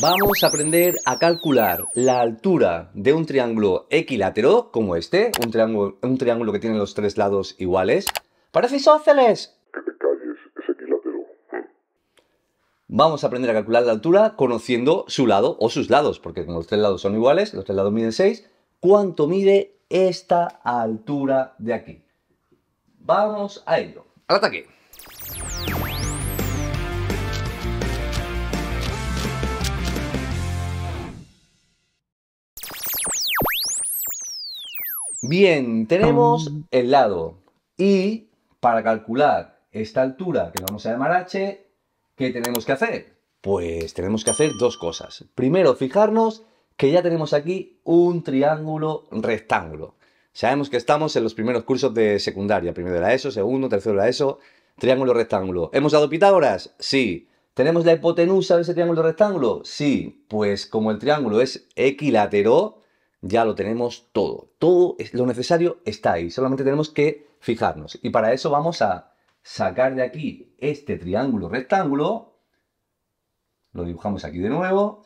Vamos a aprender a calcular la altura de un triángulo equilátero, como este, un triángulo, un triángulo que tiene los tres lados iguales. ¡Parece isósceles! Que te calles, es equilátero. Vamos a aprender a calcular la altura conociendo su lado o sus lados, porque como los tres lados son iguales, los tres lados miden 6, ¿cuánto mide esta altura de aquí? Vamos a ello. ¡Al ataque! Bien, tenemos mm. el lado. Y para calcular esta altura que vamos a llamar h, ¿qué tenemos que hacer? Pues tenemos que hacer dos cosas. Primero, fijarnos que ya tenemos aquí un triángulo rectángulo. Sabemos que estamos en los primeros cursos de secundaria, primero de ESO, segundo, tercero de ESO, triángulo rectángulo. ¿Hemos dado Pitágoras? Sí. ¿Tenemos la hipotenusa de ese triángulo rectángulo? Sí. Pues como el triángulo es equilátero, ya lo tenemos todo. Todo lo necesario está ahí. Solamente tenemos que fijarnos. Y para eso vamos a sacar de aquí este triángulo rectángulo. Lo dibujamos aquí de nuevo.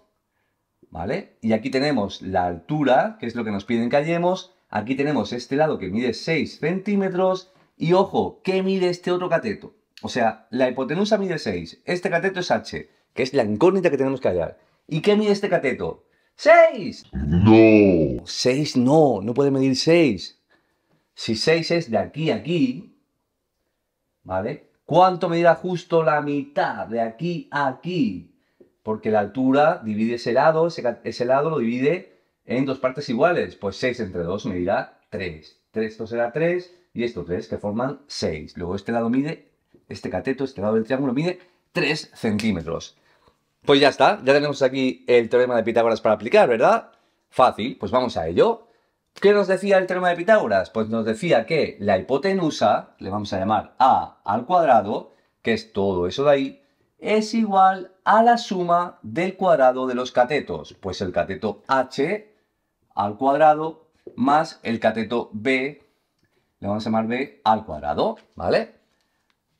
¿Vale? Y aquí tenemos la altura, que es lo que nos piden que hallemos. Aquí tenemos este lado que mide 6 centímetros. Y ojo, ¿qué mide este otro cateto? O sea, la hipotenusa mide 6. Este cateto es H, que es la incógnita que tenemos que hallar. ¿Y qué mide este cateto? 6. No. 6 no, no puede medir 6. Si 6 es de aquí a aquí, ¿vale? ¿Cuánto medirá justo la mitad de aquí a aquí? Porque la altura divide ese lado, ese, lado lo divide en dos partes iguales. Pues 6 entre 2 medirá 3. 3, esto será 3 y estos 3 que forman 6. Luego este lado mide, este cateto, este lado del triángulo mide 3 centímetros. Pues ya está, ya tenemos aquí el teorema de Pitágoras para aplicar, ¿verdad? Fácil, pues vamos a ello. ¿Qué nos decía el teorema de Pitágoras? Pues nos decía que la hipotenusa, le vamos a llamar a al cuadrado, que es todo eso de ahí, es igual a la suma del cuadrado de los catetos. Pues el cateto H al cuadrado más el cateto B, le vamos a llamar B al cuadrado, ¿vale?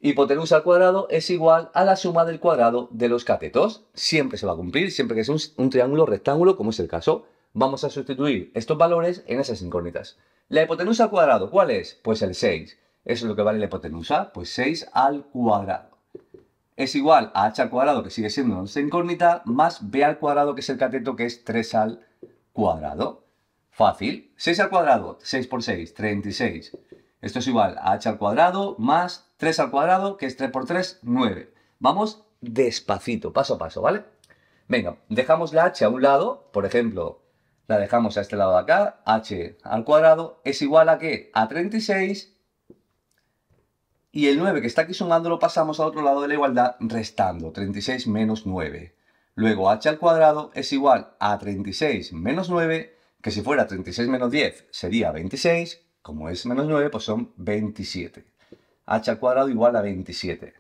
Hipotenusa al cuadrado es igual a la suma del cuadrado de los catetos. Siempre se va a cumplir, siempre que sea un, triángulo rectángulo, como es el caso. Vamos a sustituir estos valores en esas incógnitas. La hipotenusa al cuadrado, ¿cuál es? Pues el 6. Eso es lo que vale la hipotenusa, pues 6 al cuadrado. Es igual a h al cuadrado, que sigue siendo nuestra incógnita, más b al cuadrado, que es el cateto, que es 3 al cuadrado. Fácil. 6 al cuadrado, 6 por 6, 36. Esto es igual a h al cuadrado más 3 al cuadrado, que es 3 por 3, 9. Vamos despacito, paso a paso, ¿vale? Venga, dejamos la h a un lado, por ejemplo, la dejamos a este lado de acá, h al cuadrado es igual a qué? A 36 y el 9 que está aquí sumando lo pasamos al otro lado de la igualdad restando, 36 menos 9. Luego h al cuadrado es igual a 36 menos 9, que si fuera 36 menos 10 sería 26, como es menos 9, pues son 27. h al cuadrado igual a 27.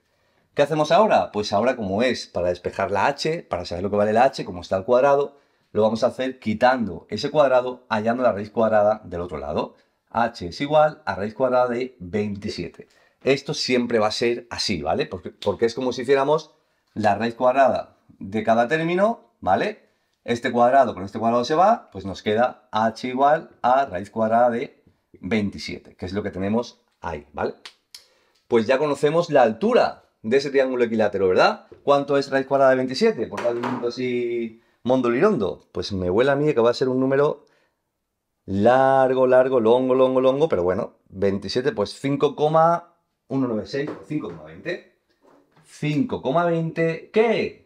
¿Qué hacemos ahora? Pues ahora como es para despejar la h, para saber lo que vale la h, como está al cuadrado, lo vamos a hacer quitando ese cuadrado, hallando la raíz cuadrada del otro lado. h es igual a raíz cuadrada de 27. Esto siempre va a ser así, ¿vale? Porque, es como si hiciéramos la raíz cuadrada de cada término, ¿vale? Este cuadrado con este cuadrado se va, pues nos queda h igual a raíz cuadrada de 27, que es lo que tenemos ahí, ¿vale? Pues ya conocemos la altura de ese triángulo equilátero, ¿verdad? ¿Cuánto es raíz cuadrada de 27? Por lo mundo así lirondo, Pues me huele a mí que va a ser un número largo, largo, longo, longo, longo, pero bueno, 27, pues 5,196, 5,20. 5,20, ¿qué?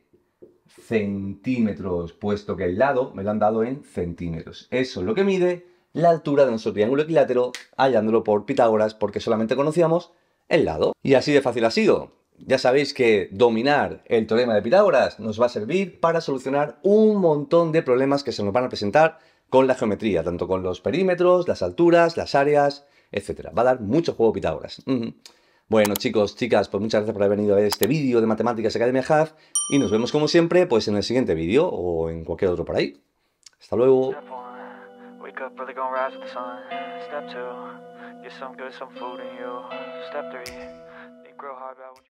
Centímetros, puesto que el lado me lo han dado en centímetros. Eso es lo que mide la altura de nuestro triángulo equilátero hallándolo por Pitágoras porque solamente conocíamos el lado. Y así de fácil ha sido. Ya sabéis que dominar el teorema de Pitágoras nos va a servir para solucionar un montón de problemas que se nos van a presentar con la geometría, tanto con los perímetros, las alturas, las áreas, etc. Va a dar mucho juego Pitágoras. Bueno chicos, chicas, pues muchas gracias por haber venido a ver este vídeo de Matemáticas Academy Half y nos vemos como siempre pues en el siguiente vídeo o en cualquier otro por ahí. Hasta luego. wake up early, gonna rise with the sun. Step two, get some good, some food in you. Step three, think grow hard about